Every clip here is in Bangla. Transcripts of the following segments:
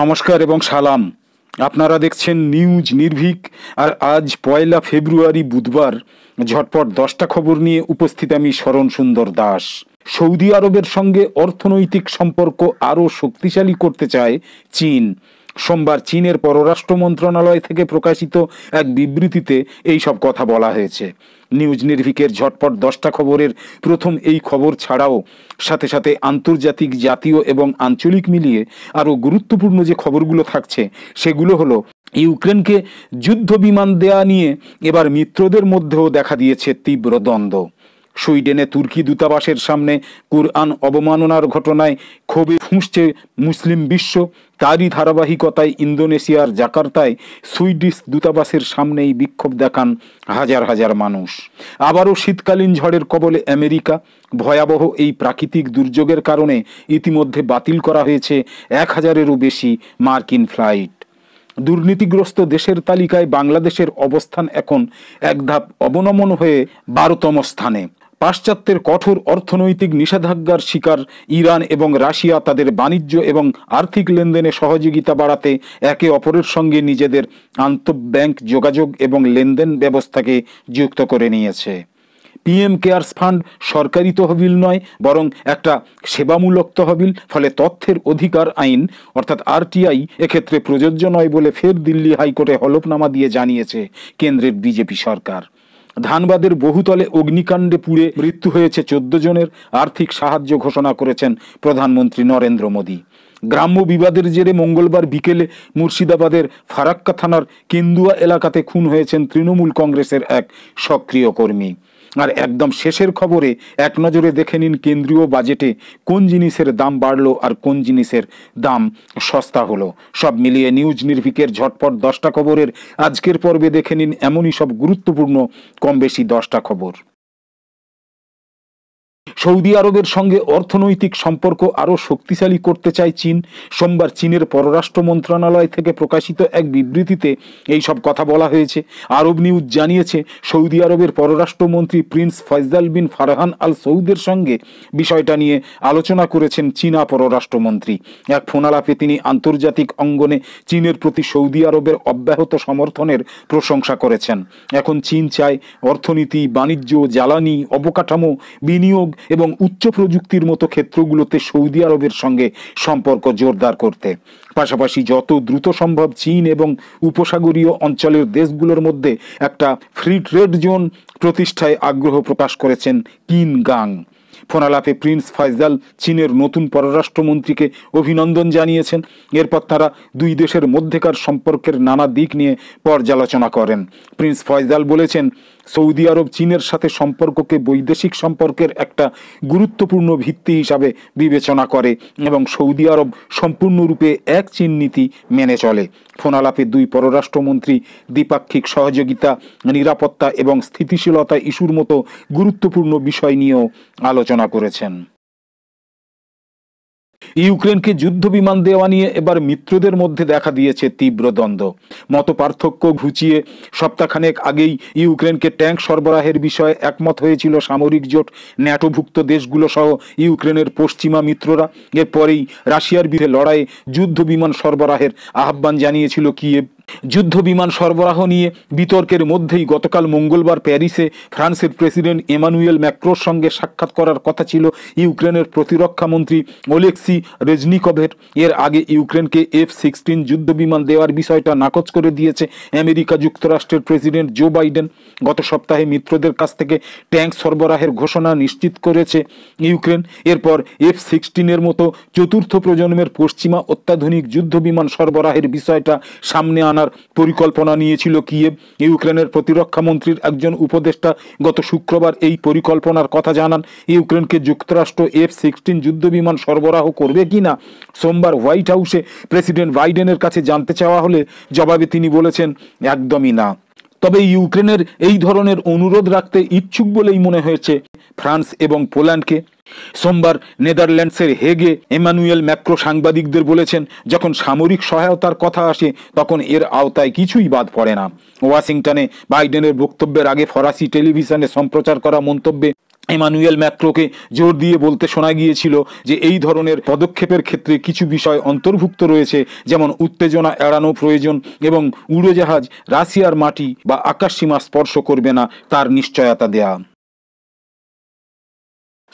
নমস্কার এবং সালাম আপনারা দেখছেন নিউজ নির্ভীক আর আজ পয়লা ফেব্রুয়ারি বুধবার ঝটপট দশটা খবর নিয়ে উপস্থিত আমি শরণ সুন্দর দাস সৌদি আরবের সঙ্গে অর্থনৈতিক সম্পর্ক আরও শক্তিশালী করতে চায় চীন সোমবার চীনের পররাষ্ট্র মন্ত্রণালয় থেকে প্রকাশিত এক বিবৃতিতে এই সব কথা বলা হয়েছে নিউজ নির্ভিকের ঝটপট দশটা খবরের প্রথম এই খবর ছাড়াও সাথে সাথে আন্তর্জাতিক জাতীয় এবং আঞ্চলিক মিলিয়ে আরও গুরুত্বপূর্ণ যে খবরগুলো থাকছে সেগুলো হলো ইউক্রেনকে যুদ্ধ বিমান দেয়া নিয়ে এবার মিত্রদের মধ্যেও দেখা দিয়েছে তীব্র দ্বন্দ্ব সুইডেনে তুর্কি দূতাবাসের সামনে কুরআন অবমাননার ঘটনায় ক্ষোভে ফুঁসছে মুসলিম বিশ্ব তারই ধারাবাহিকতায় ইন্দোনেশিয়ার জাকার্তায় সুইডিশ দূতাবাসের সামনেই বিক্ষোভ দেখান হাজার হাজার মানুষ আবারও শীতকালীন ঝড়ের কবলে আমেরিকা ভয়াবহ এই প্রাকৃতিক দুর্যোগের কারণে ইতিমধ্যে বাতিল করা হয়েছে এক হাজারেরও বেশি মার্কিন ফ্লাইট দুর্নীতিগ্রস্ত দেশের তালিকায় বাংলাদেশের অবস্থান এখন এক ধাপ অবনমন হয়ে বারোতম স্থানে পাশ্চাত্যের কঠোর অর্থনৈতিক নিষেধাজ্ঞার শিকার ইরান এবং রাশিয়া তাদের বাণিজ্য এবং আর্থিক লেনদেনে সহযোগিতা বাড়াতে একে অপরের সঙ্গে নিজেদের আন্তঃব্যাংক যোগাযোগ এবং লেনদেন ব্যবস্থাকে যুক্ত করে নিয়েছে পিএম কেয়ার্স ফান্ড সরকারি তহবিল নয় বরং একটা সেবামূলক তহবিল ফলে তথ্যের অধিকার আইন অর্থাৎ আরটিআই এক্ষেত্রে প্রযোজ্য নয় বলে ফের দিল্লি হাইকোর্টে হলফনামা দিয়ে জানিয়েছে কেন্দ্রের বিজেপি সরকার ধানবাদের বহুতলে অগ্নিকাণ্ডে পুড়ে মৃত্যু হয়েছে চোদ্দ জনের আর্থিক সাহায্য ঘোষণা করেছেন প্রধানমন্ত্রী নরেন্দ্র মোদী গ্রাম্য বিবাদের জেরে মঙ্গলবার বিকেলে মুর্শিদাবাদের ফারাক্কা থানার কেন্দুয়া এলাকাতে খুন হয়েছেন তৃণমূল কংগ্রেসের এক সক্রিয় কর্মী আর একদম শেষের খবরে এক নজরে দেখে নিন কেন্দ্রীয় বাজেটে কোন জিনিসের দাম বাড়লো আর কোন জিনিসের দাম সস্তা হলো সব মিলিয়ে নিউজ নির্ভিকের ঝটপট দশটা খবরের আজকের পর্বে দেখে নিন এমনই সব গুরুত্বপূর্ণ কম বেশি দশটা খবর সৌদি আরবের সঙ্গে অর্থনৈতিক সম্পর্ক আরও শক্তিশালী করতে চায় চীন সোমবার চীনের পররাষ্ট্র মন্ত্রণালয় থেকে প্রকাশিত এক বিবৃতিতে এই সব কথা বলা হয়েছে আরব নিউজ জানিয়েছে সৌদি আরবের পররাষ্ট্রমন্ত্রী prince Faisal bin Farhan Al সৌদের সঙ্গে বিষয়টা নিয়ে আলোচনা করেছেন চীনা পররাষ্ট্রমন্ত্রী এক ফোনালাপে তিনি আন্তর্জাতিক অঙ্গনে চীনের প্রতি সৌদি আরবের অব্যাহত সমর্থনের প্রশংসা করেছেন এখন চীন চায় অর্থনীতি বাণিজ্য জ্বালানি অবকাঠামো বিনিয়োগ এবং উচ্চ প্রযুক্তির মতো ক্ষেত্রগুলোতে সৌদি আরবের সঙ্গে সম্পর্ক জোরদার করতে পাশাপাশি যত দ্রুত সম্ভব চীন এবং উপসাগরীয় অঞ্চলের দেশগুলোর মধ্যে একটা ফ্রি ট্রেড জোন প্রতিষ্ঠায় আগ্রহ প্রকাশ করেছেন কিন গাং ফোনালাপে প্রিন্স ফাইজাল চীনের নতুন পররাষ্ট্রমন্ত্রীকে অভিনন্দন জানিয়েছেন এরপর তারা দুই দেশের মধ্যেকার সম্পর্কের নানা দিক নিয়ে পর্যালোচনা করেন প্রিন্স ফয়জাল বলেছেন সৌদি আরব চীনের সাথে সম্পর্ককে বৈদেশিক সম্পর্কের একটা গুরুত্বপূর্ণ ভিত্তি হিসাবে বিবেচনা করে এবং সৌদি আরব সম্পূর্ণরূপে এক চীন নীতি মেনে চলে ফোনালাপে দুই পররাষ্ট্রমন্ত্রী দ্বিপাক্ষিক সহযোগিতা নিরাপত্তা এবং স্থিতিশীলতা ইস্যুর মতো গুরুত্বপূর্ণ বিষয় নিয়েও আলোচনা করেছেন ইউক্রেনকে যুদ্ধ বিমান দেওয়া নিয়ে এবার মিত্রদের মধ্যে দেখা দিয়েছে তীব্র দ্বন্দ্ব মত পার্থক্য ঘুচিয়ে সপ্তাহখানেক আগেই ইউক্রেনকে ট্যাঙ্ক সরবরাহের বিষয়ে একমত হয়েছিল সামরিক জোট ন্যাটোভুক্ত দেশগুলো সহ ইউক্রেনের পশ্চিমা মিত্ররা এরপরেই রাশিয়ার বিরুদ্ধে লড়াইয়ে যুদ্ধ বিমান সরবরাহের আহ্বান জানিয়েছিল কিয়েভ যুদ্ধ বিমান সরবরাহ নিয়ে বিতর্কের মধ্যেই গতকাল মঙ্গলবার প্যারিসে ফ্রান্সের প্রেসিডেন্ট এমানুয়েল ম্যাক্রোর সঙ্গে সাক্ষাৎ করার কথা ছিল ইউক্রেনের প্রতিরক্ষামন্ত্রী ওলেক্সি রেজনিকভের এর আগে ইউক্রেনকে এফ সিক্সটিন যুদ্ধ বিমান দেওয়ার বিষয়টা নাকচ করে দিয়েছে আমেরিকা যুক্তরাষ্ট্রের প্রেসিডেন্ট জো বাইডেন গত সপ্তাহে মিত্রদের কাছ থেকে ট্যাঙ্ক সরবরাহের ঘোষণা নিশ্চিত করেছে ইউক্রেন এরপর এফ সিক্সটিনের মতো চতুর্থ প্রজন্মের পশ্চিমা অত্যাধুনিক যুদ্ধ বিমান সরবরাহের বিষয়টা সামনে আনা আনার পরিকল্পনা নিয়েছিল কিয়েভ ইউক্রেনের প্রতিরক্ষা মন্ত্রীর একজন উপদেষ্টা গত শুক্রবার এই পরিকল্পনার কথা জানান ইউক্রেনকে যুক্তরাষ্ট্র এফ সিক্সটিন যুদ্ধবিমান সরবরাহ করবে কি না সোমবার হোয়াইট হাউসে প্রেসিডেন্ট বাইডেনের কাছে জানতে চাওয়া হলে জবাবে তিনি বলেছেন একদমই না তবে ইউক্রেনের এই ধরনের অনুরোধ রাখতে ইচ্ছুক বলেই মনে হয়েছে ফ্রান্স এবং পোল্যান্ডকে সোমবার নেদারল্যান্ডসের হেগে এমানুয়েল ম্যাক্রো সাংবাদিকদের বলেছেন যখন সামরিক সহায়তার কথা আসে তখন এর আওতায় কিছুই বাদ পড়ে না ওয়াশিংটনে বাইডেনের বক্তব্যের আগে ফরাসি টেলিভিশনে সম্প্রচার করা মন্তব্যে এমানুয়েল ম্যাক্রোকে জোর দিয়ে বলতে শোনা গিয়েছিল যে এই ধরনের পদক্ষেপের ক্ষেত্রে কিছু বিষয় অন্তর্ভুক্ত রয়েছে যেমন উত্তেজনা এড়ানো প্রয়োজন এবং উড়োজাহাজ রাশিয়ার মাটি বা আকাশসীমা স্পর্শ করবে না তার নিশ্চয়তা দেয়া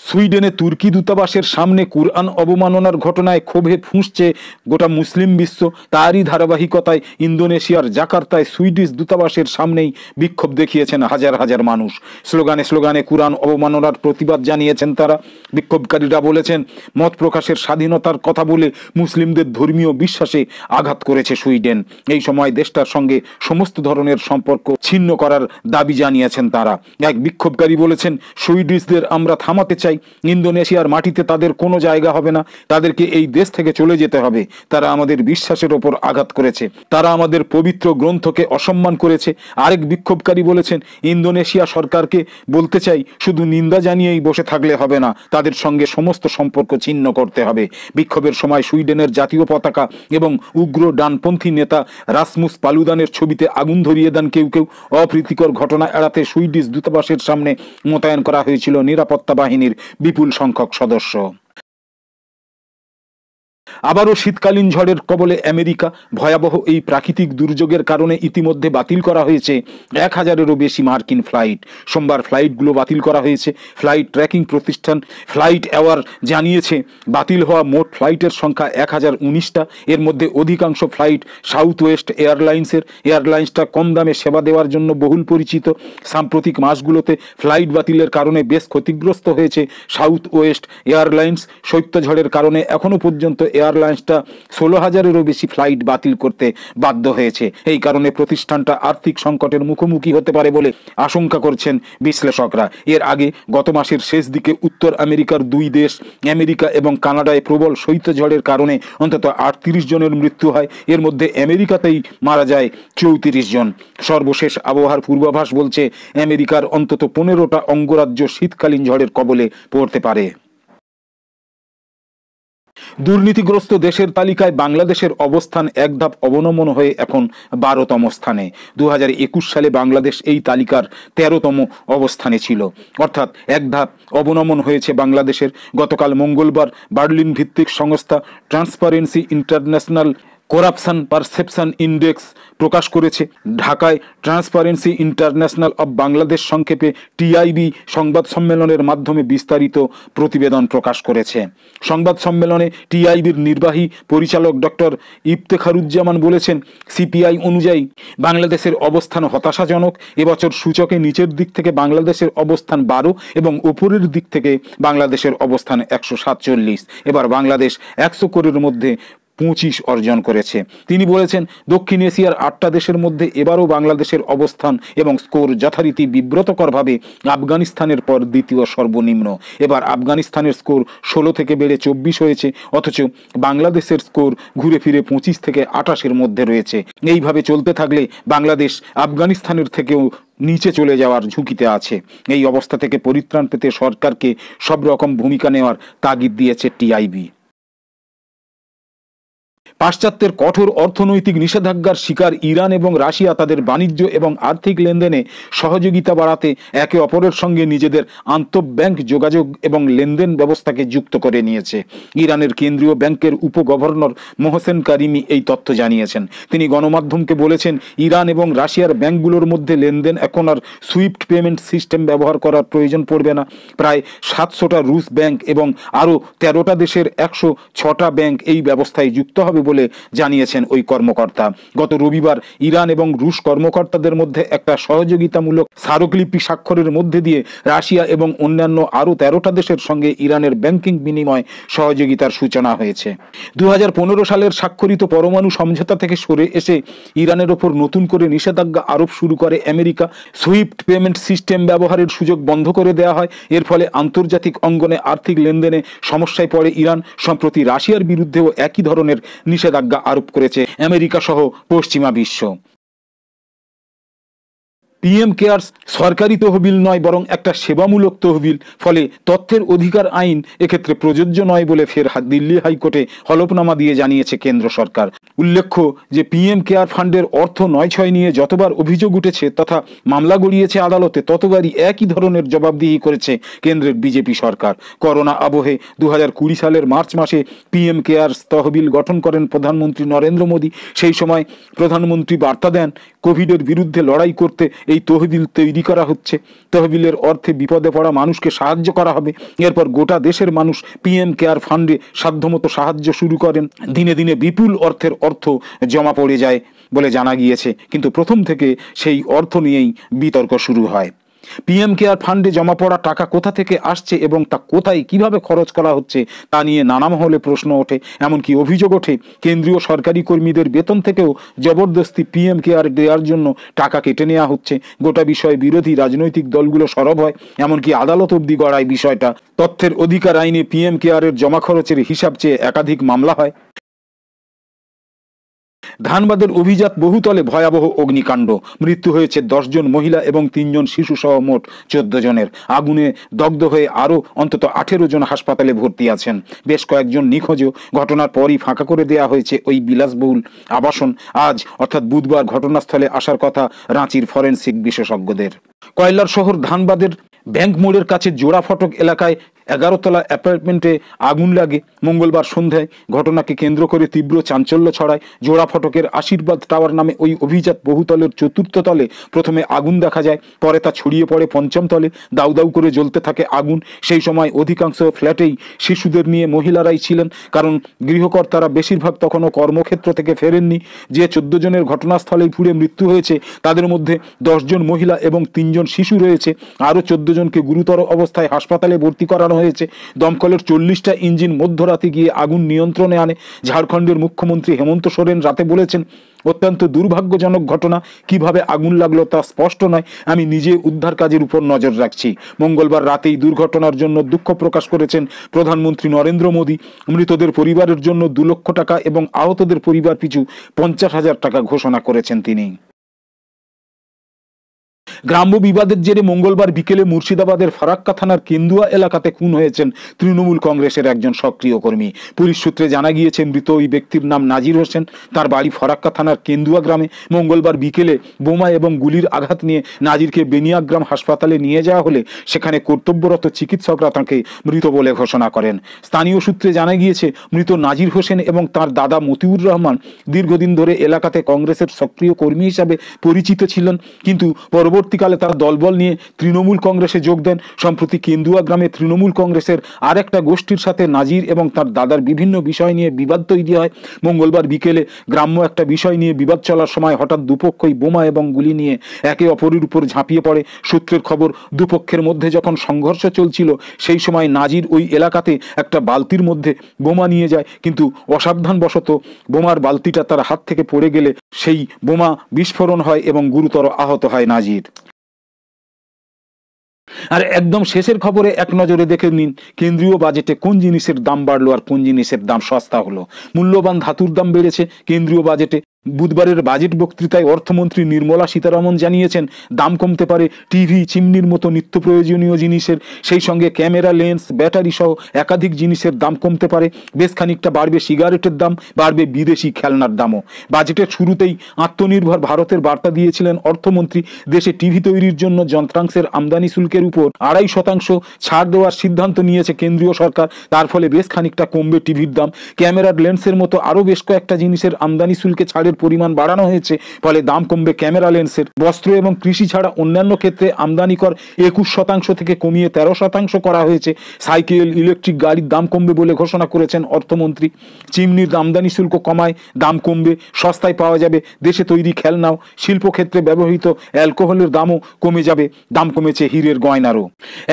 সুইডেনে তুর্কি দূতাবাসের সামনে কুরআন অবমাননার ঘটনায় ক্ষোভে ফুঁসছে গোটা মুসলিম বিশ্ব তারই ধারাবাহিকতায় ইন্দোনেশিয়ার জাকার্তায় সুইডিশ দূতাবাসের সামনেই বিক্ষোভ দেখিয়েছেন হাজার হাজার মানুষ স্লোগানে স্লোগানে কোরআন অবমাননার প্রতিবাদ জানিয়েছেন তারা বিক্ষোভকারীরা বলেছেন মত প্রকাশের স্বাধীনতার কথা বলে মুসলিমদের ধর্মীয় বিশ্বাসে আঘাত করেছে সুইডেন এই সময় দেশটার সঙ্গে সমস্ত ধরনের সম্পর্ক ছিন্ন করার দাবি জানিয়েছেন তারা এক বিক্ষোভকারী বলেছেন সুইডিশদের আমরা থামাতে চাই চাই ইন্দোনেশিয়ার মাটিতে তাদের কোনো জায়গা হবে না তাদেরকে এই দেশ থেকে চলে যেতে হবে তারা আমাদের বিশ্বাসের ওপর আঘাত করেছে তারা আমাদের পবিত্র গ্রন্থকে অসম্মান করেছে আরেক বিক্ষোভকারী বলেছেন ইন্দোনেশিয়া সরকারকে বলতে চাই শুধু নিন্দা জানিয়েই বসে থাকলে হবে না তাদের সঙ্গে সমস্ত সম্পর্ক ছিন্ন করতে হবে বিক্ষোভের সময় সুইডেনের জাতীয় পতাকা এবং উগ্র ডানপন্থী নেতা রাসমুস পালুদানের ছবিতে আগুন ধরিয়ে দেন কেউ কেউ অপ্রীতিকর ঘটনা এড়াতে সুইডিশ দূতাবাসের সামনে মোতায়েন করা হয়েছিল নিরাপত্তা বাহিনীর বিপুল সংখ্যক সদস্য আবারও শীতকালীন ঝড়ের কবলে আমেরিকা ভয়াবহ এই প্রাকৃতিক দুর্যোগের কারণে ইতিমধ্যে বাতিল করা হয়েছে এক হাজারেরও বেশি মার্কিন ফ্লাইট সোমবার ফ্লাইটগুলো বাতিল করা হয়েছে ফ্লাইট ট্র্যাকিং প্রতিষ্ঠান ফ্লাইট অ্যাওয়ার জানিয়েছে বাতিল হওয়া মোট ফ্লাইটের সংখ্যা এক হাজার উনিশটা এর মধ্যে অধিকাংশ ফ্লাইট সাউথ ওয়েস্ট এয়ারলাইন্সের এয়ারলাইন্সটা কম দামে সেবা দেওয়ার জন্য বহুল পরিচিত সাম্প্রতিক মাসগুলোতে ফ্লাইট বাতিলের কারণে বেশ ক্ষতিগ্রস্ত হয়েছে সাউথ ওয়েস্ট এয়ারলাইন্স শৈত্যঝড়ের কারণে এখনও পর্যন্ত এয়ার এয়ারলাইন্সটা ষোলো হাজারেরও বেশি ফ্লাইট বাতিল করতে বাধ্য হয়েছে এই কারণে প্রতিষ্ঠানটা আর্থিক সংকটের মুখোমুখি হতে পারে বলে আশঙ্কা করছেন বিশ্লেষকরা এর আগে গত মাসের শেষ দিকে উত্তর আমেরিকার দুই দেশ আমেরিকা এবং কানাডায় প্রবল শৈত্যঝড়ের কারণে অন্তত আটত্রিশ জনের মৃত্যু হয় এর মধ্যে আমেরিকাতেই মারা যায় চৌত্রিশ জন সর্বশেষ আবহাওয়ার পূর্বাভাস বলছে আমেরিকার অন্তত পনেরোটা অঙ্গরাজ্য শীতকালীন ঝড়ের কবলে পড়তে পারে দুর্নীতিগ্রস্ত দেশের তালিকায় বাংলাদেশের অবস্থান এক ধাপ অবনমন হয়ে এখন বারোতম স্থানে দু সালে বাংলাদেশ এই তালিকার তেরোতম অবস্থানে ছিল অর্থাৎ এক ধাপ অবনমন হয়েছে বাংলাদেশের গতকাল মঙ্গলবার বার্লিন ভিত্তিক সংস্থা Transparency International Corruption Perception Index প্রকাশ করেছে ঢাকায় ট্রান্সপারেন্সি ইন্টারন্যাশনাল অব বাংলাদেশ সংক্ষেপে টিআইবি সংবাদ সম্মেলনের মাধ্যমে বিস্তারিত প্রতিবেদন প্রকাশ করেছে সংবাদ সম্মেলনে টিআইবির নির্বাহী পরিচালক ডক্টর ইফতেখারুজ্জামান বলেছেন সিপিআই অনুযায়ী বাংলাদেশের অবস্থান হতাশাজনক এবছর সূচকে নিচের দিক থেকে বাংলাদেশের অবস্থান বারো এবং উপরের দিক থেকে বাংলাদেশের অবস্থান একশো সাতচল্লিশ এবার বাংলাদেশ একশো কোটির মধ্যে পঁচিশ অর্জন করেছে তিনি বলেছেন দক্ষিণ এশিয়ার আটটা দেশের মধ্যে এবারও বাংলাদেশের অবস্থান এবং স্কোর যথারীতি বিব্রতকরভাবে আফগানিস্তানের পর দ্বিতীয় সর্বনিম্ন এবার আফগানিস্তানের স্কোর ষোলো থেকে বেড়ে চব্বিশ হয়েছে অথচ বাংলাদেশের স্কোর ঘুরে ফিরে পঁচিশ থেকে আটাশের মধ্যে রয়েছে এইভাবে চলতে থাকলে বাংলাদেশ আফগানিস্তানের থেকেও নিচে চলে যাওয়ার ঝুঁকিতে আছে এই অবস্থা থেকে পরিত্রাণ পেতে সরকারকে সব রকম ভূমিকা নেওয়ার তাগিদ দিয়েছে টিআইবি পাশ্চাত্যের কঠোর অর্থনৈতিক নিষেধাজ্ঞার শিকার ইরান এবং রাশিয়া তাদের বাণিজ্য এবং আর্থিক লেনদেনে সহযোগিতা বাড়াতে একে অপরের সঙ্গে নিজেদের আন্তঃব্যাংক যোগাযোগ এবং লেনদেন ব্যবস্থাকে যুক্ত করে নিয়েছে ইরানের কেন্দ্রীয় ব্যাংকের উপগভর্নর মোহসেন কারিমি এই তথ্য জানিয়েছেন তিনি গণমাধ্যমকে বলেছেন ইরান এবং রাশিয়ার ব্যাংকগুলোর মধ্যে লেনদেন এখন আর সুইফট পেমেন্ট সিস্টেম ব্যবহার করার প্রয়োজন পড়বে না প্রায় সাতশোটা রুশ ব্যাংক এবং আরও তেরোটা দেশের একশো ছটা ব্যাংক এই ব্যবস্থায় যুক্ত হবে বলে জানিয়েছেন ওই কর্মকর্তা গত রবিবার ইরান এবং রুশ কর্মকর্তাদের মধ্যে একটা সহযোগিতামূলক স্মারকলিপি স্বাক্ষরের মধ্যে দিয়ে রাশিয়া এবং অন্যান্য আরও তেরোটা দেশের সঙ্গে ইরানের ব্যাংকিং বিনিময় সহযোগিতার সূচনা হয়েছে দু সালের স্বাক্ষরিত পরমাণু সমঝোতা থেকে সরে এসে ইরানের ওপর নতুন করে নিষেধাজ্ঞা আরোপ শুরু করে আমেরিকা সুইফট পেমেন্ট সিস্টেম ব্যবহারের সুযোগ বন্ধ করে দেওয়া হয় এর ফলে আন্তর্জাতিক অঙ্গনে আর্থিক লেনদেনে সমস্যায় পড়ে ইরান সম্প্রতি রাশিয়ার বিরুদ্ধেও একই ধরনের নিষেধাজ্ঞা আরোপ করেছে আমেরিকা সহ পশ্চিমা বিশ্ব পিএম কেয়ার্স সরকারি তহবিল নয় বরং একটা সেবামূলক তহবিল ফলে তথ্যের অধিকার আইন এক্ষেত্রে প্রযোজ্য নয় বলে ফের দিল্লি হাইকোর্টে হলফনামা দিয়ে জানিয়েছে কেন্দ্র সরকার উল্লেখ্য যে পিএম কেয়ার ফান্ডের অর্থ নয় ছয় নিয়ে যতবার অভিযোগ উঠেছে তথা মামলা গড়িয়েছে আদালতে ততবারই একই ধরনের জবাবদিহি করেছে কেন্দ্রের বিজেপি সরকার করোনা আবহে দু সালের মার্চ মাসে পিএম কেয়ার্স তহবিল গঠন করেন প্রধানমন্ত্রী নরেন্দ্র মোদী সেই সময় প্রধানমন্ত্রী বার্তা দেন কোভিডের বিরুদ্ধে লড়াই করতে এই তহবিল তৈরি করা হচ্ছে তহবিলের অর্থে বিপদে পড়া মানুষকে সাহায্য করা হবে এরপর গোটা দেশের মানুষ পিএম কেয়ার ফান্ডে সাধ্যমতো সাহায্য শুরু করেন দিনে দিনে বিপুল অর্থের অর্থ জমা পড়ে যায় বলে জানা গিয়েছে কিন্তু প্রথম থেকে সেই অর্থ নিয়েই বিতর্ক শুরু হয় পিএম কেয়ার ফান্ডে জমা পড়া টাকা কোথা থেকে আসছে এবং তা কোথায় কিভাবে খরচ করা হচ্ছে তা নিয়ে নানা মহলে প্রশ্ন ওঠে এমনকি অভিযোগ ওঠে কেন্দ্রীয় সরকারি কর্মীদের বেতন থেকেও জবরদস্তি পিএম কেয়ার দেওয়ার জন্য টাকা কেটে নেওয়া হচ্ছে গোটা বিষয়ে বিরোধী রাজনৈতিক দলগুলো সরব হয় এমনকি আদালত অব্দি গড়ায় বিষয়টা তথ্যের অধিকার আইনে পিএম কেয়ারের জমা খরচের হিসাব চেয়ে একাধিক মামলা হয় ধানবাদের অভিজাত বহুতলে ভয়াবহ অগ্নিকাণ্ড মৃত্যু হয়েছে জন মহিলা এবং তিনজন শিশু সহ মোট চোদ্দ জনের আগুনে দগ্ধ হয়ে আরও অন্তত আঠেরো জন হাসপাতালে ভর্তি আছেন বেশ কয়েকজন নিখোঁজ ঘটনার পরই ফাঁকা করে দেয়া হয়েছে ওই বিলাসবহুল আবাসন আজ অর্থাৎ বুধবার ঘটনাস্থলে আসার কথা রাঁচির ফরেন্সিক বিশেষজ্ঞদের কয়লার শহর ধানবাদের ব্যাংক মোড়ের কাছে জোড়া ফটক এলাকায় এগারোতলা অ্যাপার্টমেন্টে আগুন লাগে মঙ্গলবার সন্ধ্যায় ঘটনাকে কেন্দ্র করে তীব্র চাঞ্চল্য ছড়ায় জোড়া ফটকের আশীর্বাদ টাওয়ার নামে ওই অভিজাত বহুতলের চতুর্থ তলে প্রথমে আগুন দেখা যায় পরে তা ছড়িয়ে পড়ে পঞ্চম তলে দাউ দাউ করে জ্বলতে থাকে আগুন সেই সময় অধিকাংশ ফ্ল্যাটেই শিশুদের নিয়ে মহিলারাই ছিলেন কারণ গৃহকর্তারা বেশিরভাগ তখনও কর্মক্ষেত্র থেকে ফেরেননি যে চোদ্দ জনের ঘটনাস্থলেই পুড়ে মৃত্যু হয়েছে তাদের মধ্যে দশজন মহিলা এবং তিনজন শিশু রয়েছে আরও চোদ্দ জনকে গুরুতর অবস্থায় হাসপাতালে ভর্তি করার পাঠানো হয়েছে দমকলের চল্লিশটা ইঞ্জিন মধ্যরাতে গিয়ে আগুন নিয়ন্ত্রণে আনে ঝাড়খণ্ডের মুখ্যমন্ত্রী হেমন্ত সোরেন রাতে বলেছেন অত্যন্ত দুর্ভাগ্যজনক ঘটনা কিভাবে আগুন লাগলো তা স্পষ্ট নয় আমি নিজে উদ্ধার কাজের উপর নজর রাখছি মঙ্গলবার রাতেই দুর্ঘটনার জন্য দুঃখ প্রকাশ করেছেন প্রধানমন্ত্রী নরেন্দ্র মোদী মৃতদের পরিবারের জন্য দু লক্ষ টাকা এবং আহতদের পরিবার পিছু পঞ্চাশ হাজার টাকা ঘোষণা করেছেন তিনি গ্রাম্য বিবাদের জেরে মঙ্গলবার বিকেলে মুর্শিদাবাদের ফারাক্কা থানার কেন্দুয়া এলাকাতে খুন হয়েছেন তৃণমূল কংগ্রেসের একজন সক্রিয় কর্মী পুলিশ সূত্রে জানা গিয়েছে মৃত ওই ব্যক্তির নাম নাজির হোসেন তার বাড়ি ফরাক্কা থানার কেন্দুয়া গ্রামে মঙ্গলবার বিকেলে বোমা এবং গুলির আঘাত নিয়ে নাজিরকে বেনিয়াগ্রাম হাসপাতালে নিয়ে যাওয়া হলে সেখানে কর্তব্যরত চিকিৎসকরা তাঁকে মৃত বলে ঘোষণা করেন স্থানীয় সূত্রে জানা গিয়েছে মৃত নাজির হোসেন এবং তার দাদা মতিউর রহমান দীর্ঘদিন ধরে এলাকাতে কংগ্রেসের সক্রিয় কর্মী হিসাবে পরিচিত ছিলেন কিন্তু পরবর্তী পরবর্তীকালে তারা দলবল নিয়ে তৃণমূল কংগ্রেসে যোগ দেন সম্প্রতি কেন্দুয়া গ্রামে তৃণমূল কংগ্রেসের আরেকটা গোষ্ঠীর সাথে নাজির এবং তার দাদার বিভিন্ন বিষয় নিয়ে বিবাদ তৈরি হয় মঙ্গলবার বিকেলে গ্রাম্য একটা বিষয় নিয়ে বিবাদ চলার সময় হঠাৎ দুপক্ষই বোমা এবং গুলি নিয়ে একে অপরের উপর ঝাঁপিয়ে পড়ে সূত্রের খবর দুপক্ষের মধ্যে যখন সংঘর্ষ চলছিল সেই সময় নাজির ওই এলাকাতে একটা বালতির মধ্যে বোমা নিয়ে যায় কিন্তু অসাবধানবশত বোমার বালতিটা তার হাত থেকে পড়ে গেলে সেই বোমা বিস্ফোরণ হয় এবং গুরুতর আহত হয় নাজির আর একদম শেষের খবরে এক নজরে দেখে নিন কেন্দ্রীয় বাজেটে কোন জিনিসের দাম বাড়লো আর কোন জিনিসের দাম সস্তা হলো মূল্যবান ধাতুর দাম বেড়েছে কেন্দ্রীয় বাজেটে বুধবারের বাজেট বক্তৃতায় অর্থমন্ত্রী নির্মলা সীতারামন জানিয়েছেন দাম কমতে পারে টিভি চিমনির মতো নিত্য প্রয়োজনীয় জিনিসের সেই সঙ্গে ক্যামেরা লেন্স ব্যাটারি সহ একাধিক জিনিসের দাম কমতে পারে বেশ খানিকটা বাড়বে সিগারেটের দাম বাড়বে বিদেশি খেলনার দামও বাজেটের শুরুতেই আত্মনির্ভর ভারতের বার্তা দিয়েছিলেন অর্থমন্ত্রী দেশে টিভি তৈরির জন্য যন্ত্রাংশের আমদানি শুল্কের উপর আড়াই শতাংশ ছাড় দেওয়ার সিদ্ধান্ত নিয়েছে কেন্দ্রীয় সরকার তার ফলে বেশ খানিকটা কমবে টিভির দাম ক্যামেরার লেন্সের মতো আরও বেশ কয়েকটা জিনিসের আমদানি শুল্কে ছাড়ের ওষুধের পরিমাণ বাড়ানো হয়েছে ফলে দাম কমবে ক্যামেরা লেন্সের বস্ত্র এবং কৃষি ছাড়া অন্যান্য ক্ষেত্রে আমদানি কর একুশ শতাংশ থেকে কমিয়ে তেরো শতাংশ করা হয়েছে সাইকেল ইলেকট্রিক গাড়ির দাম কমবে বলে ঘোষণা করেছেন অর্থমন্ত্রী চিমনির আমদানি শুল্ক কমায় দাম কমবে সস্তায় পাওয়া যাবে দেশে তৈরি খেলনাও শিল্পক্ষেত্রে ব্যবহৃত অ্যালকোহলের দামও কমে যাবে দাম কমেছে হীরের গয়নারও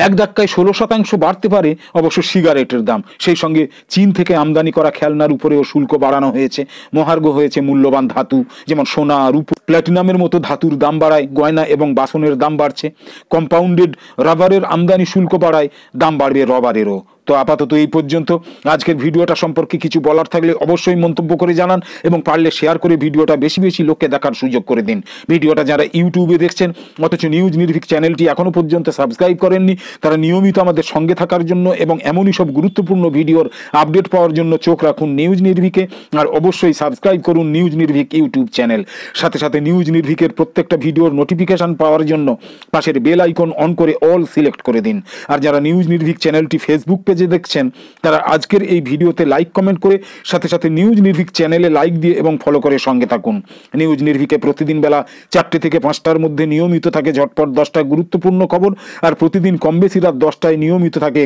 এক ধাক্কায় ষোলো শতাংশ বাড়তে পারে অবশ্য সিগারেটের দাম সেই সঙ্গে চীন থেকে আমদানি করা খেলনার উপরেও শুল্ক বাড়ানো হয়েছে মহার্ঘ হয়েছে মূল্যবান ধাতু যেমন সোনা রূপ প্ল্যাটিনামের মতো ধাতুর দাম বাড়ায় গয়না এবং বাসনের দাম বাড়ছে কম্পাউন্ডেড রাবারের আমদানি শুল্ক বাড়ায় দাম বাড়বে রবারেরও তো আপাতত এই পর্যন্ত আজকের ভিডিওটা সম্পর্কে কিছু বলার থাকলে অবশ্যই মন্তব্য করে জানান এবং পারলে শেয়ার করে ভিডিওটা বেশি বেশি লোককে দেখার সুযোগ করে দিন ভিডিওটা যারা ইউটিউবে দেখছেন অথচ নিউজ নির্ভিক চ্যানেলটি এখনও পর্যন্ত সাবস্ক্রাইব করেননি তারা নিয়মিত আমাদের সঙ্গে থাকার জন্য এবং এমনই সব গুরুত্বপূর্ণ ভিডিওর আপডেট পাওয়ার জন্য চোখ রাখুন নিউজ নির্ভিকে আর অবশ্যই সাবস্ক্রাইব করুন নিউজ নির্ভিক ইউটিউব চ্যানেল সাথে সাথে নিউজ নির্ভিকের প্রত্যেকটা ভিডিওর নোটিফিকেশান পাওয়ার জন্য পাশের বেল আইকন অন করে অল সিলেক্ট করে দিন আর যারা নিউজ নির্ভিক চ্যানেলটি ফেসবুক পেজ যে দেখছেন তারা আজকের এই ভিডিওতে লাইক কমেন্ট করে সাথে সাথে নিউজ নির্ভিক চ্যানেলে লাইক দিয়ে এবং ফলো করে সঙ্গে থাকুন নিউজ নির্ভিকে প্রতিদিন বেলা চারটে থেকে পাঁচটার মধ্যে নিয়মিত থাকে ঝটপট দশটা গুরুত্বপূর্ণ খবর আর প্রতিদিন কম বেশি রাত দশটায় নিয়মিত থাকে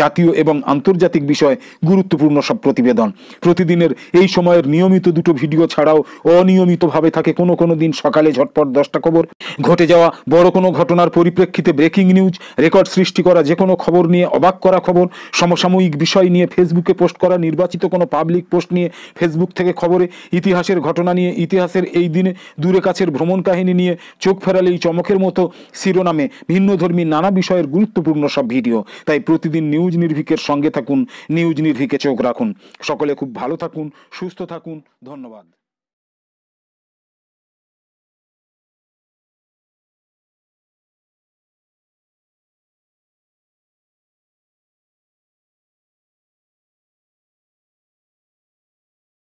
জাতীয় এবং আন্তর্জাতিক বিষয়ে গুরুত্বপূর্ণ সব প্রতিবেদন প্রতিদিনের এই সময়ের নিয়মিত দুটো ভিডিও ছাড়াও অনিয়মিতভাবে থাকে কোনো কোনো দিন সকালে ঝটপট দশটা খবর ঘটে যাওয়া বড় কোনো ঘটনার পরিপ্রেক্ষিতে ব্রেকিং নিউজ রেকর্ড সৃষ্টি করা যে কোনো খবর নিয়ে অবাক করা খবর সমসাময়িক বিষয় নিয়ে ফেসবুকে পোস্ট করা নির্বাচিত কোনো পাবলিক পোস্ট নিয়ে ফেসবুক থেকে খবরে ইতিহাসের ঘটনা নিয়ে ইতিহাসের এই দিনে দূরে কাছের ভ্রমণ কাহিনী নিয়ে চোখ ফেরালে এই চমকের মতো শিরোনামে ভিন্নধর্মী নানা বিষয়ের গুরুত্বপূর্ণ সব ভিডিও তাই প্রতিদিন নিউজ নির্ভিকের সঙ্গে থাকুন নিউজ নির্ভিকে চোখ রাখুন সকলে খুব ভালো থাকুন সুস্থ থাকুন ধন্যবাদ